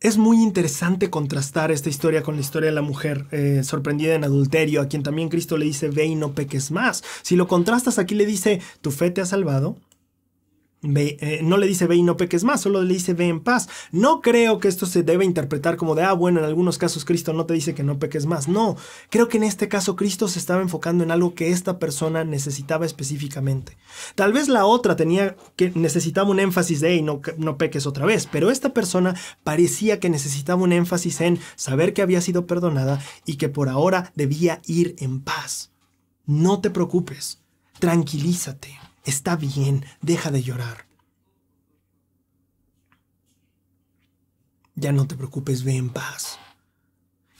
es muy interesante contrastar esta historia con la historia de la mujer eh, sorprendida en adulterio, a quien también Cristo le dice, ve y no peques más. Si lo contrastas, aquí le dice, tu fe te ha salvado, eh, no le dice ve y no peques más, solo le dice ve en paz. No creo que esto se deba interpretar como de, ah, bueno, en algunos casos Cristo no te dice que no peques más. No, creo que en este caso Cristo se estaba enfocando en algo que esta persona necesitaba específicamente. Tal vez la otra tenía que necesitaba un énfasis de, y no peques otra vez, pero esta persona parecía que necesitaba un énfasis en saber que había sido perdonada y que por ahora debía ir en paz. No te preocupes, tranquilízate. Está bien, deja de llorar. Ya no te preocupes, ve en paz.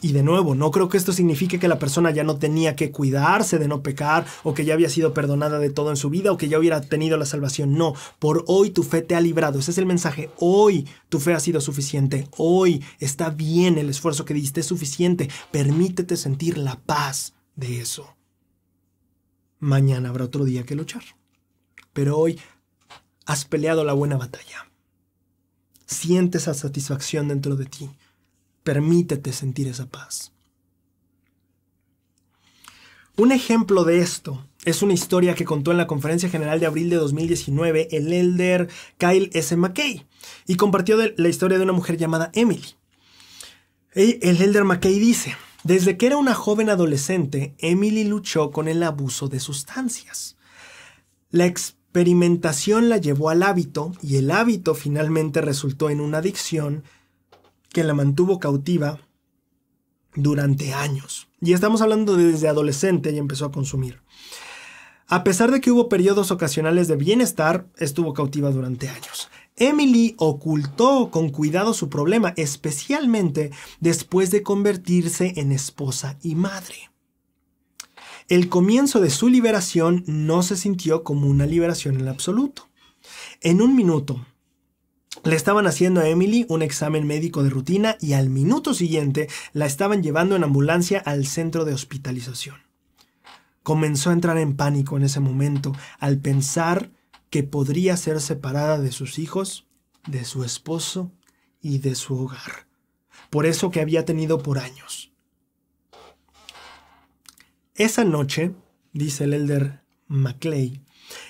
Y de nuevo, no creo que esto signifique que la persona ya no tenía que cuidarse de no pecar, o que ya había sido perdonada de todo en su vida, o que ya hubiera tenido la salvación. No, por hoy tu fe te ha librado. Ese es el mensaje. Hoy tu fe ha sido suficiente. Hoy está bien el esfuerzo que diste, es suficiente. Permítete sentir la paz de eso. Mañana habrá otro día que luchar pero hoy has peleado la buena batalla. Siente esa satisfacción dentro de ti. Permítete sentir esa paz. Un ejemplo de esto es una historia que contó en la conferencia general de abril de 2019 el elder Kyle S. McKay y compartió la historia de una mujer llamada Emily. El elder McKay dice, desde que era una joven adolescente, Emily luchó con el abuso de sustancias. La experimentación la llevó al hábito y el hábito finalmente resultó en una adicción que la mantuvo cautiva durante años. Y estamos hablando de desde adolescente y empezó a consumir. A pesar de que hubo periodos ocasionales de bienestar, estuvo cautiva durante años. Emily ocultó con cuidado su problema, especialmente después de convertirse en esposa y madre. El comienzo de su liberación no se sintió como una liberación en absoluto. En un minuto, le estaban haciendo a Emily un examen médico de rutina y al minuto siguiente la estaban llevando en ambulancia al centro de hospitalización. Comenzó a entrar en pánico en ese momento al pensar que podría ser separada de sus hijos, de su esposo y de su hogar, por eso que había tenido por años. Esa noche, dice el elder Maclay,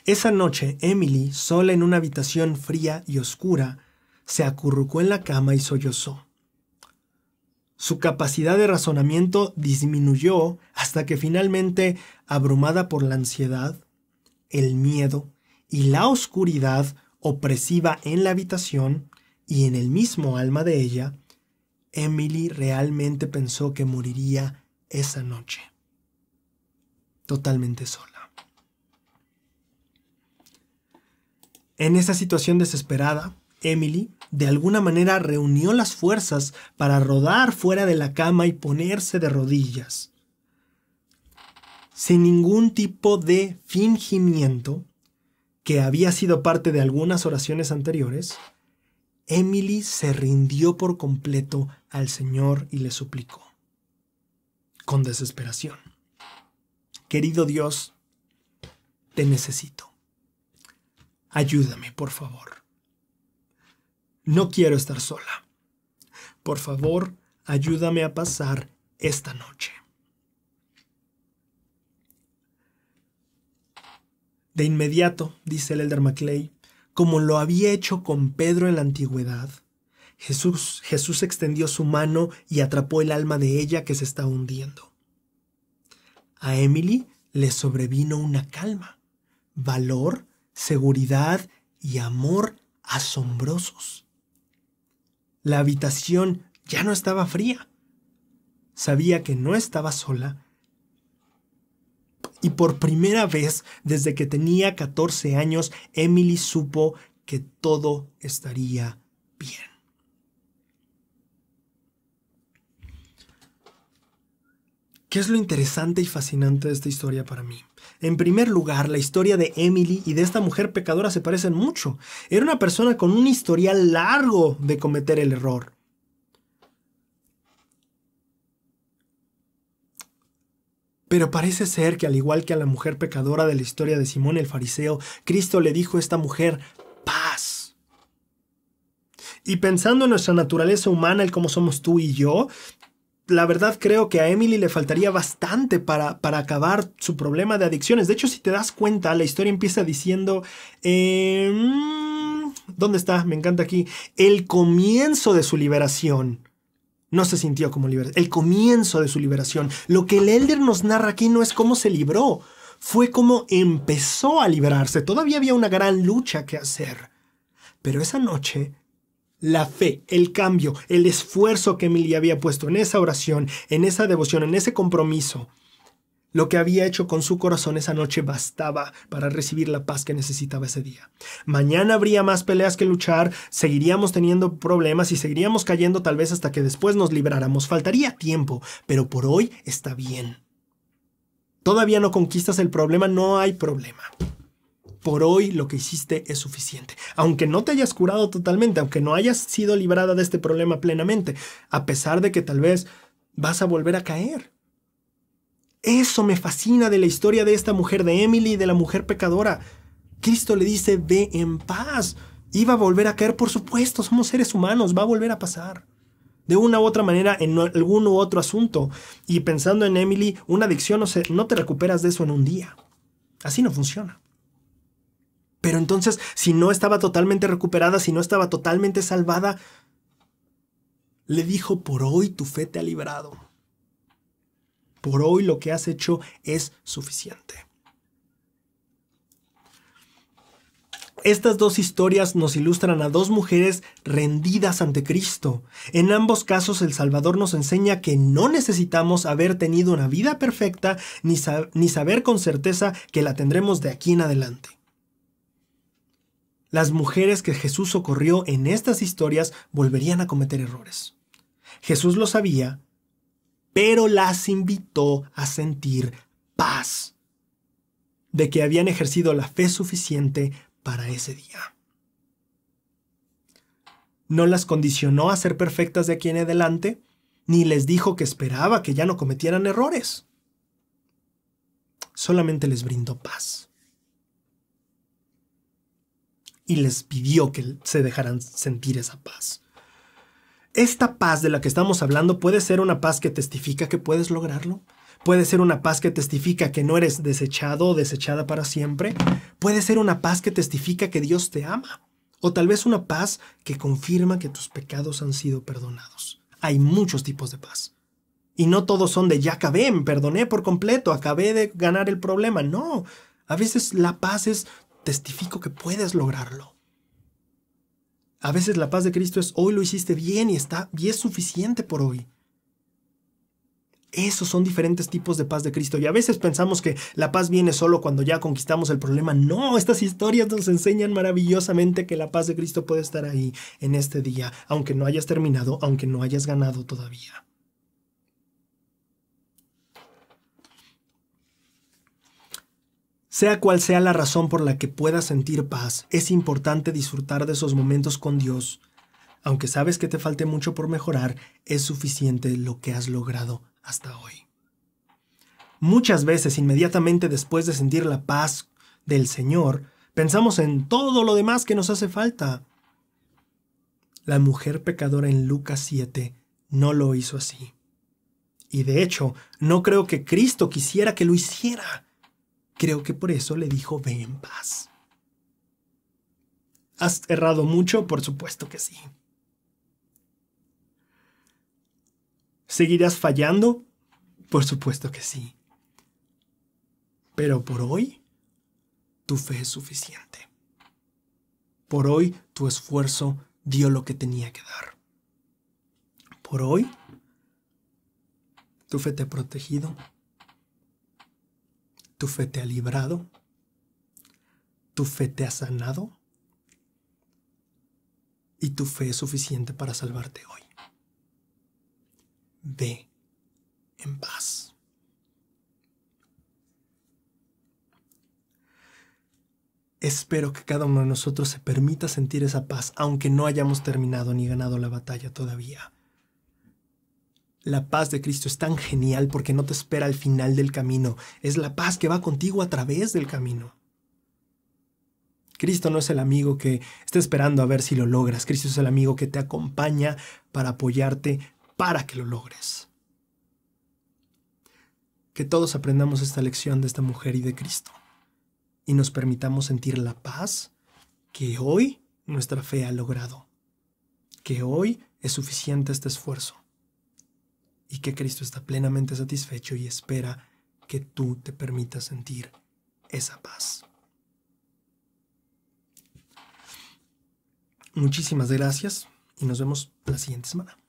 esa noche Emily, sola en una habitación fría y oscura, se acurrucó en la cama y sollozó. Su capacidad de razonamiento disminuyó hasta que finalmente, abrumada por la ansiedad, el miedo y la oscuridad opresiva en la habitación y en el mismo alma de ella, Emily realmente pensó que moriría esa noche totalmente sola. En esa situación desesperada, Emily de alguna manera reunió las fuerzas para rodar fuera de la cama y ponerse de rodillas. Sin ningún tipo de fingimiento, que había sido parte de algunas oraciones anteriores, Emily se rindió por completo al Señor y le suplicó, con desesperación. Querido Dios, te necesito. Ayúdame, por favor. No quiero estar sola. Por favor, ayúdame a pasar esta noche. De inmediato, dice el Elder Maclay, como lo había hecho con Pedro en la antigüedad, Jesús, Jesús extendió su mano y atrapó el alma de ella que se está hundiendo. A Emily le sobrevino una calma, valor, seguridad y amor asombrosos. La habitación ya no estaba fría. Sabía que no estaba sola y por primera vez desde que tenía 14 años, Emily supo que todo estaría bien. ¿Qué es lo interesante y fascinante de esta historia para mí? En primer lugar, la historia de Emily y de esta mujer pecadora se parecen mucho. Era una persona con un historial largo de cometer el error. Pero parece ser que al igual que a la mujer pecadora de la historia de Simón el Fariseo, Cristo le dijo a esta mujer, paz. Y pensando en nuestra naturaleza humana, el cómo somos tú y yo, la verdad creo que a Emily le faltaría bastante para, para, acabar su problema de adicciones. De hecho, si te das cuenta, la historia empieza diciendo... Em, ¿Dónde está? Me encanta aquí. El comienzo de su liberación. No se sintió como liberado. El comienzo de su liberación. Lo que el Elder nos narra aquí no es cómo se libró, fue cómo empezó a liberarse. Todavía había una gran lucha que hacer. Pero esa noche la fe, el cambio, el esfuerzo que Emilia había puesto en esa oración, en esa devoción, en ese compromiso, lo que había hecho con su corazón esa noche bastaba para recibir la paz que necesitaba ese día. Mañana habría más peleas que luchar, seguiríamos teniendo problemas y seguiríamos cayendo tal vez hasta que después nos libráramos. Faltaría tiempo, pero por hoy está bien. Todavía no conquistas el problema, no hay problema por hoy lo que hiciste es suficiente. Aunque no te hayas curado totalmente, aunque no hayas sido librada de este problema plenamente, a pesar de que tal vez vas a volver a caer. Eso me fascina de la historia de esta mujer, de Emily, de la mujer pecadora. Cristo le dice, ve en paz. Iba a volver a caer, por supuesto, somos seres humanos, va a volver a pasar. De una u otra manera, en algún u otro asunto. Y pensando en Emily, una adicción no, se, no te recuperas de eso en un día. Así no funciona. Pero entonces, si no estaba totalmente recuperada, si no estaba totalmente salvada, le dijo, por hoy tu fe te ha librado. Por hoy lo que has hecho es suficiente. Estas dos historias nos ilustran a dos mujeres rendidas ante Cristo. En ambos casos el Salvador nos enseña que no necesitamos haber tenido una vida perfecta ni, ni saber con certeza que la tendremos de aquí en adelante. Las mujeres que Jesús socorrió en estas historias volverían a cometer errores. Jesús lo sabía, pero las invitó a sentir paz de que habían ejercido la fe suficiente para ese día. No las condicionó a ser perfectas de aquí en adelante, ni les dijo que esperaba que ya no cometieran errores. Solamente les brindó paz y les pidió que se dejaran sentir esa paz. Esta paz de la que estamos hablando puede ser una paz que testifica que puedes lograrlo. Puede ser una paz que testifica que no eres desechado o desechada para siempre. Puede ser una paz que testifica que Dios te ama. O tal vez una paz que confirma que tus pecados han sido perdonados. Hay muchos tipos de paz. Y no todos son de ya acabé, me perdoné por completo, acabé de ganar el problema. No, a veces la paz es testifico que puedes lograrlo. A veces la paz de Cristo es hoy lo hiciste bien y está y es suficiente por hoy. Esos son diferentes tipos de paz de Cristo y a veces pensamos que la paz viene solo cuando ya conquistamos el problema. No, estas historias nos enseñan maravillosamente que la paz de Cristo puede estar ahí en este día, aunque no hayas terminado, aunque no hayas ganado todavía. Sea cual sea la razón por la que puedas sentir paz, es importante disfrutar de esos momentos con Dios. Aunque sabes que te falte mucho por mejorar, es suficiente lo que has logrado hasta hoy. Muchas veces, inmediatamente después de sentir la paz del Señor, pensamos en todo lo demás que nos hace falta. La mujer pecadora en Lucas 7 no lo hizo así. Y de hecho, no creo que Cristo quisiera que lo hiciera. Creo que por eso le dijo, ve en paz. ¿Has errado mucho? Por supuesto que sí. ¿Seguirás fallando? Por supuesto que sí. Pero por hoy, tu fe es suficiente. Por hoy, tu esfuerzo dio lo que tenía que dar. Por hoy, tu fe te ha protegido tu fe te ha librado. Tu fe te ha sanado. Y tu fe es suficiente para salvarte hoy. Ve en paz. Espero que cada uno de nosotros se permita sentir esa paz, aunque no hayamos terminado ni ganado la batalla todavía. La paz de Cristo es tan genial porque no te espera al final del camino, es la paz que va contigo a través del camino. Cristo no es el amigo que está esperando a ver si lo logras, Cristo es el amigo que te acompaña para apoyarte para que lo logres. Que todos aprendamos esta lección de esta mujer y de Cristo y nos permitamos sentir la paz que hoy nuestra fe ha logrado, que hoy es suficiente este esfuerzo y que Cristo está plenamente satisfecho y espera que tú te permitas sentir esa paz. Muchísimas gracias y nos vemos la siguiente semana.